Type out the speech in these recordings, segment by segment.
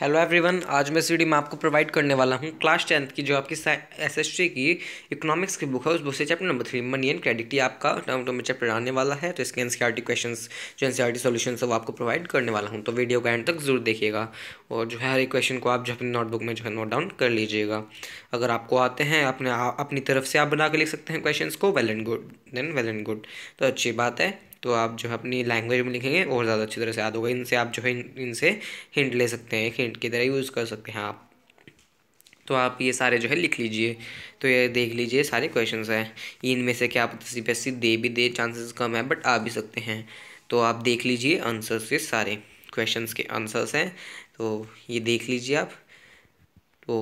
hello everyone आज मैं CD में आपको प्रोवाइड करने वाला हूँ क्लास टेंथ की जो आपकी एसएससी की इकोनॉमिक्स की बुक है उस बुक से chapter number three money and credit ही आपका टर्म टर्म में चैप्टर आने वाला है तो इसके एन क्वेश्चंस e जो एनसीईआरटी सॉल्यूशंस है वो आपको प्रोवाइड करने वाला हूँ तो वीडियो का एंड तक जरूर देखिएगा और जो है हर एक क्वेश्चन को आप जो अपनी नोटबुक में जो है नोट डाउन कर लीजिएगा अगर आपको आते हैं अपने अपनी तरफ से आप बना के लिख सकते हैं क्वेश्चन को well and good then well and good तो अच्छी बात है तो आप जो है अपनी लैंग्वेज में लिखेंगे और ज़्यादा अच्छी तरह से याद होगा इनसे आप जो है इनसे हिंट ले सकते हैं हिंट की तरह यूज़ कर सकते हैं आप तो आप ये सारे जो है लिख लीजिए तो ये देख लीजिए सारे क्वेश्चन हैं इनमें से क्या आप अस्सी पे दे भी दे चांसेस कम है बट आ भी सकते हैं तो आप देख लीजिए आंसर्स ये सारे क्वेश्चंस के आंसर्स हैं तो ये देख लीजिए आप तो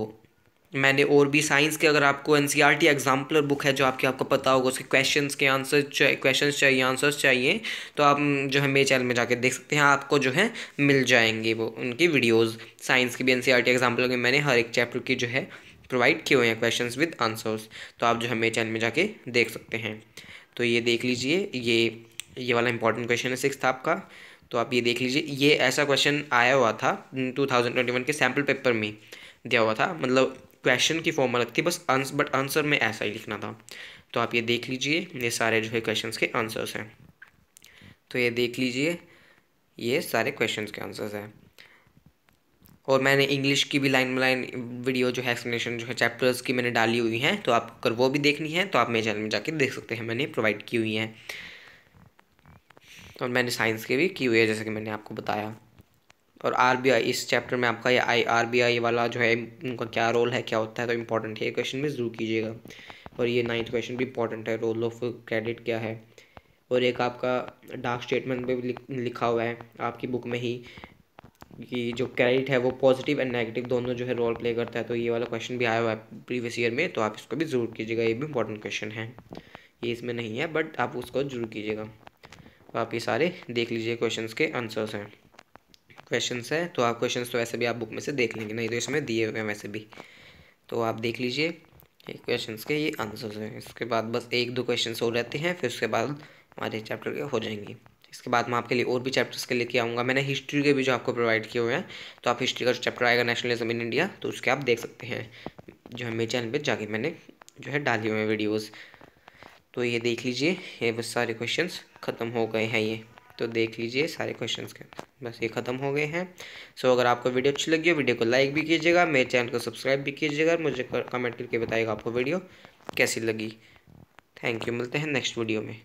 मैंने और भी साइंस के अगर आपको N C R T exemplar book है जो आपके आपको पता होगा उसके क्वेश्चन के आंसर चाहिए क्वेश्चन चाहिए आंसर्स चाहिए तो आप जो है मेरे चैनल में जाके देख सकते हैं आपको जो है मिल जाएंगे वो उनकी वीडियोज़ साइंस की भी N C R T exemplar के मैंने हर एक चैप्टर की जो है प्रोवाइड किए हुए हैं क्वेश्चन विद आंसर्स तो आप जो है मेरे चैनल में जाके देख सकते हैं तो ये देख लीजिए ये ये वाला इंपॉर्टेंट क्वेश्चन है सिक्स आपका तो आप ये देख लीजिए ये ऐसा क्वेश्चन आया हुआ था वन के सैम्पल पेपर में दिया हुआ था मतलब क्वेश्चन की फॉर्म अलग लगती है बस आंस बट आंसर में ऐसा ही लिखना था तो आप ये देख लीजिए ये सारे जो है क्वेश्चन के आंसर्स हैं तो ये देख लीजिए ये सारे क्वेश्चन के आंसर्स हैं और मैंने इंग्लिश की भी लाइन लाइन वीडियो जो है एक्सप्लेनेशन जो है चैप्टर्स की मैंने डाली हुई हैं तो आप अगर वो भी देखनी है तो आप मेरे चैनल में जाके देख सकते हैं मैंने प्रोवाइड की हुई हैं और मैंने साइंस के भी की हुई है जैसे कि मैंने आपको बताया और आर इस चैप्टर में आपका ये आई आर वाला जो है उनका क्या रोल है क्या होता है तो इंपॉर्टेंट है ये क्वेश्चन भी जरूर कीजिएगा और ये नाइन्थ क्वेश्चन भी इंपॉर्टेंट है रोल ऑफ क्रेडिट क्या है और एक आपका डाक स्टेटमेंट में भी लिखा हुआ है आपकी बुक में ही कि जो क्रेडिट है वो पॉजिटिव एंड नेगेटिव दोनों जो है रोल प्ले करता है तो ये वाला क्वेश्चन भी आया हुआ है प्रीवियस ईयर में तो आप इसको भी ज़रूर कीजिएगा ये भी इंपॉर्टेंट क्वेश्चन है ये इसमें नहीं है बट आप उसको जरूर कीजिएगा तो आप ये सारे देख लीजिए क्वेश्चंस के आंसर्स हैं क्वेश्चन हैं तो आप क्वेश्चन तो वैसे भी आप बुक में से देख लेंगे नहीं तो इसमें दिए हुए हैं वैसे भी तो आप देख लीजिए क्वेश्चन के ये आंसर्स हैं इसके बाद बस एक दो क्वेश्चन हो रहते हैं फिर उसके बाद हमारे चैप्टर के हो जाएंगे इसके बाद मैं आपके लिए और भी चैप्टर्स के लेके आऊँगा मैंने हिस्ट्री के भी जो आपको प्रोवाइड किए हुए हैं तो आप हिस्ट्री का जो चैप्टर आएगा नेशनलिज्म इन इंडिया तो उसके आप देख सकते हैं जो है मेरे चैनल पर जाके मैंने जो है डाली हुए हैं वीडियोज़ तो ये देख लीजिए ये बस सारे क्वेश्चन ख़त्म हो गए हैं ये तो देख लीजिए सारे क्वेश्चंस के बस ये ख़त्म हो गए हैं सो अगर आपको वीडियो अच्छी लगी हो वीडियो को लाइक भी कीजिएगा मेरे चैनल को सब्सक्राइब भी कीजिएगा मुझे कमेंट करके बताइएगा आपको वीडियो कैसी लगी थैंक यू मिलते हैं नेक्स्ट वीडियो में